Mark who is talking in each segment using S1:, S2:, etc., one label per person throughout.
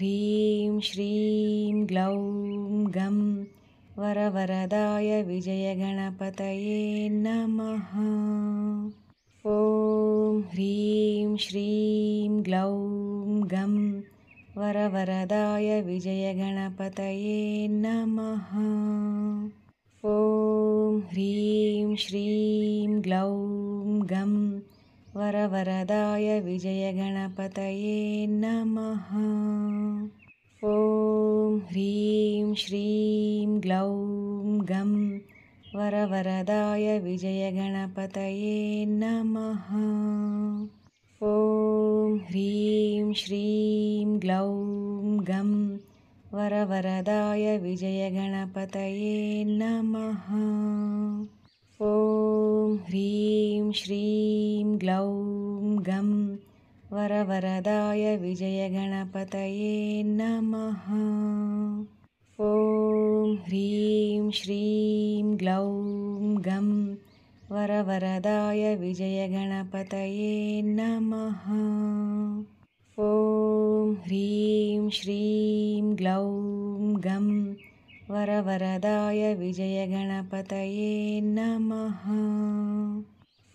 S1: ह्रीं श्रीं ग्लौं गं वरवरदाय विजयगणपतये नमः ॐ ह्रीं श्रीं ग्लौं गं वरवरदाय विजयगणपतये नमः ॐ ह्रीं श्रीं ग्लौं गं वरवरदाय विजयगणपतये नमः ॐ ह्रीं श्रीं ग्लौं गं वरवरदाय विजयगणपतये नमः ॐ ह्रीं श्रीं ग्लौं गं वरवरदाय विजयगणपतये नमः ह्रीं श्रीं ग्लौं गं वरवरदाय विजयगणपतये नमः ॐ ह्रीं श्रीं ग्लौं गं वरवरदाय विजयगणपतये नमः ॐ ह्रीं श्रीं ग्लौं गं वरवरदाय विजयगणपतये नमः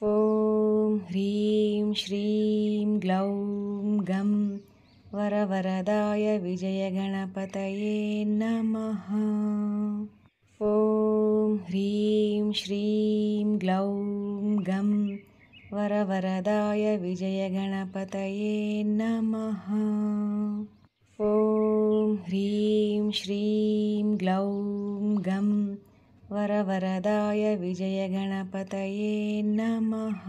S1: ॐ ह्रीं श्रीं ग्लौं गं वरवरदाय विजयगणपतये नमः ॐ ह्रीं श्रीं ग्लौं गं वरवरदाय विजयगणपतये नमः ॐ ह्रीं श्रीं ग्लौं गं वरवरदाय विजयगणपतये नमः